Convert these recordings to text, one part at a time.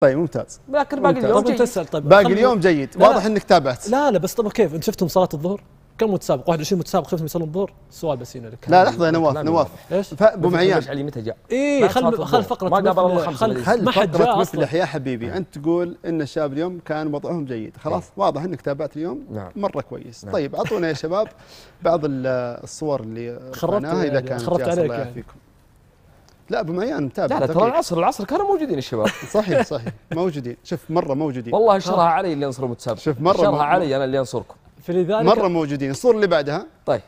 طيب ممتاز لكن باقي اليوم طب تسال طيب باقي اليوم جيد لا واضح انك تابعت لا لا بس طب كيف انت شفتهم صلاه الظهر كم متسابق 21 متسابق شفتهم يصلون الظهر سؤال بس هنا لك لا لحظه يا نواف نواف ايش معيان علي متى جاء اي خل خل فقره ما قابل الله خل خل فقره مفلح يا حبيبي نعم. انت تقول ان الشباب اليوم كان وضعهم جيد خلاص إيه. واضح انك تابعت اليوم نعم. مره كويس نعم. طيب اعطونا يا شباب بعض الصور اللي خربت اذا يعني، كان خربت عليك يعني. فيكم لا ابو معيان متابع لا لا ترى العصر العصر كانوا موجودين الشباب صحيح صحيح موجودين شوف مره موجودين والله شرها آه. علي اللي ينصر المتسابق شوف مره انشرها علي انا اللي انصركم فلذلك مره موجودين الصوره اللي بعدها طيب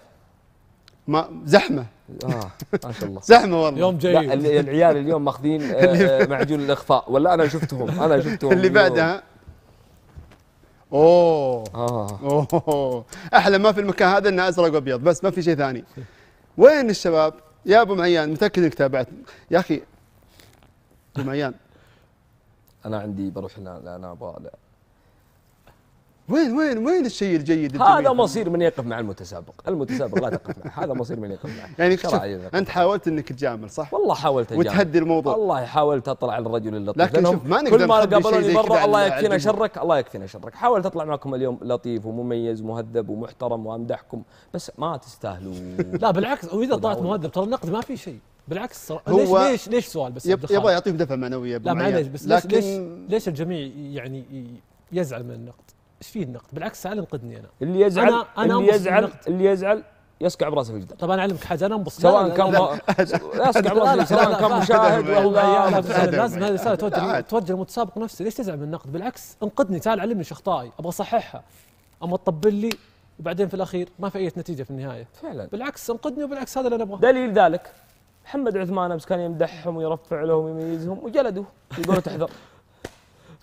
ما زحمه اه ما شاء الله زحمه والله يوم جاي العيال اليوم ماخذين آه، معجون الاخفاء ولا انا شفتهم انا شفتهم اللي بعدها اوه اه اوه احلى ما في المكان هذا انه ازرق وابيض بس ما في شيء ثاني وين الشباب؟ يا ابو معيان متاكد انك تابعتني يا اخي ابو معيان انا عندي بروح الان انا ابغى وين وين وين الشيء الجيد الجميل هذا مصير من يقف مع المتسابق المتسابق لا تقف معه هذا مصير من يقف معه يعني شوف انت حاولت انك تجامل صح والله حاولت اجامل وتهدي الموضوع والله حاولت اطلع على الرجل اللطيف لكن شوف ما نقدر كل ما قابلوني برا الله يكفينا شرك الله يكفينا شرك حاولت اطلع معكم اليوم لطيف ومميز ومهذب ومحترم وامدحكم بس ما تستاهلون لا بالعكس واذا طلعت مهذب ترى النقد ما في شيء بالعكس ليش ليش ليش سؤال بس يبغى يعطيك دفعه معنويه لا معليش بس ليش ليش الجميع يعني يزعل من النقد ايش فيه النقد بالعكس تعال انقدني انا اللي يزعل أنا أنا اللي يزعل اللي يزعل يسقع براسه في الجدار طبعا اعلمك حاجه انا انبسط سواء كان يسقع براسه سواء كان مشاهد ولا لازم هذه الرساله توجه توجه المتسابق نفسه ليش تزعل من النقد بالعكس انقدني تعال علمني ايش اخطائي ابغى اصححها اما تطبل لي وبعدين في الاخير ما في اي نتيجه في النهايه فعلا بالعكس انقدني وبالعكس هذا اللي انا ابغاه دليل ذلك محمد عثمان امس كان يمدحهم ويرفع لهم ويميزهم وجلدوه يقولوا تحذر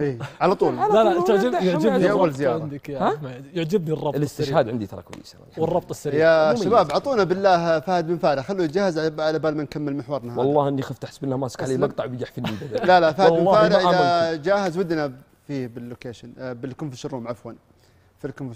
ايه على طول لا لا تعجبني يعجبني اول زياره عندك يا احمد يعجبني الربط الاستشهاد عندي ترى كويس يعني. والربط السريع يا شباب اعطونا بالله فهد بن فارح خلوه يجهز على بال ما نكمل محورنا هذا والله اني خفت احسب انه ماسك علي مقطع بيجح في لا لا فهد بن فارح اذا جاهز ودنا فيه باللوكيشن آه، بالكونفشن روم عفوا في الكم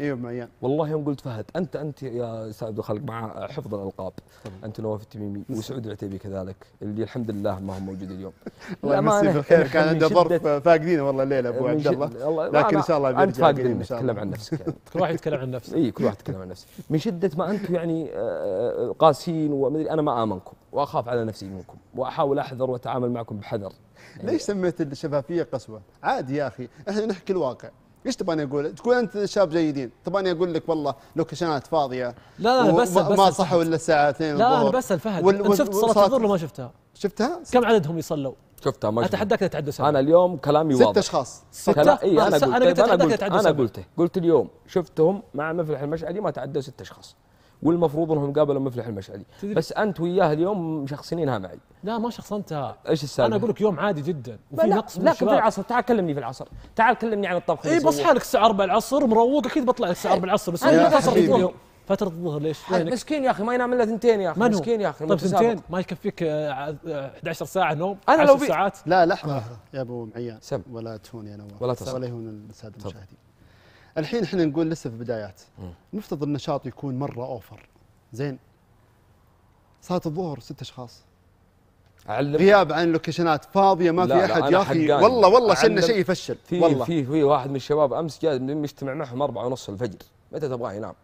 ايوه معيان والله يوم قلت فهد انت انت يا استاذ عبد الخالق مع حفظ الالقاب طبعا. انت نواف التميمي وسعود العتيبي كذلك اللي الحمد لله ما هو موجود اليوم الله يمسيه بالخير كان عنده ظرف فاقدينه والله الليله ابو عبد الله لكن ان شاء الله بيرجع انت فاقدين تكلم عن نفسك يعني. كل واحد يتكلم عن نفسه اي كل واحد يتكلم عن نفسه من شده ما انتم يعني آه، آه، آه، قاسين ومدري انا ما امنكم واخاف على نفسي منكم واحاول احذر واتعامل معكم بحذر ليش سميت الشفافيه قسوه؟ عادي يا اخي احنا نحكي الواقع ايش تبغاني اقول؟ تقول انت شاب جيدين، تبغاني اقول لك والله لوكيشنات فاضيه لا لا بس ما صحوا الا الساعه 2 لا انا بس فهد وال... انت شفت صلاه الظهر ما شفتها؟ شفتها؟ كم عددهم يصلوا؟ شفتها ما اتحداك تتعدى انا اليوم كلامي واضح ست اشخاص ستة؟ انا قلت انا قلت انا قلت اليوم شفتهم مع مفلح المشعلي ما تعدوا ست اشخاص والمفروض انهم قابلوا مفلح المشعلي بس انت وياه اليوم مشخصنينها معي لا ما شخصنتها ايش السالفه انا اقول لك يوم عادي جدا وفي نقص لا في العصر تعال كلمني في العصر تعال كلمني عن الطبخ اي بصحى لك الساعه 4 العصر مروق اكيد بطلع لك الساعه 4 إيه. العصر بس اليوم فترة الظهر ليش؟ مسكين يا اخي ما ينام الا ثنتين يا اخي مسكين يا اخي طيب ثنتين ما يكفيك 11 آه، ساعة نوم انا لو ساعات لا لحظة يا ابو معيان ولا تهوني انا ولا تصل ولا يهون السادة المشاهدين الحين احنا نقول لسه في بدايات نفترض النشاط يكون مره اوفر زين صارت الظهر ست اشخاص علم غياب عن لوكيشنات فاضيه ما لا في احد يا اخي والله والله شلنا شيء يفشل والله في في واحد من الشباب امس جاء مجتمع معهم أربعة ونص الفجر متى تبغاه ينام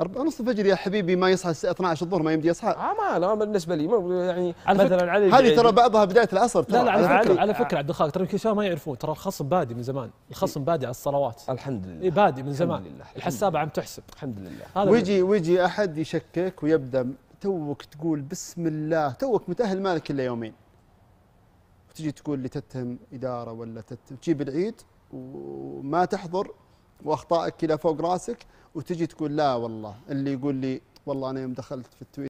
أربعة ونص الفجر يا حبيبي ما يصحى الساعة 12 الظهر ما يمدي يصحى آه ما لا بالنسبة لي يعني على مثلا علي هذه ترى بعضها بداية العصر ترى لا لا على, على فكرة على فكرة عبد الخالق ترى يمكن ما يعرفون ترى الخصم بادي من زمان الخصم بادي على الصلوات الحمد لله إيه، بادي من زمان الحمد لله الحسابة عم تحسب الحمد لله ويجي ويجي أحد يشكك ويبدأ توك تقول بسم الله توك متأهل مالك إلا يومين تجي تقول لي تتهم إدارة ولا تتهم تجيب العيد وما تحضر واخطائك كذا فوق راسك وتجي تقول لا والله اللي يقول لي والله انا يوم دخلت في التويتر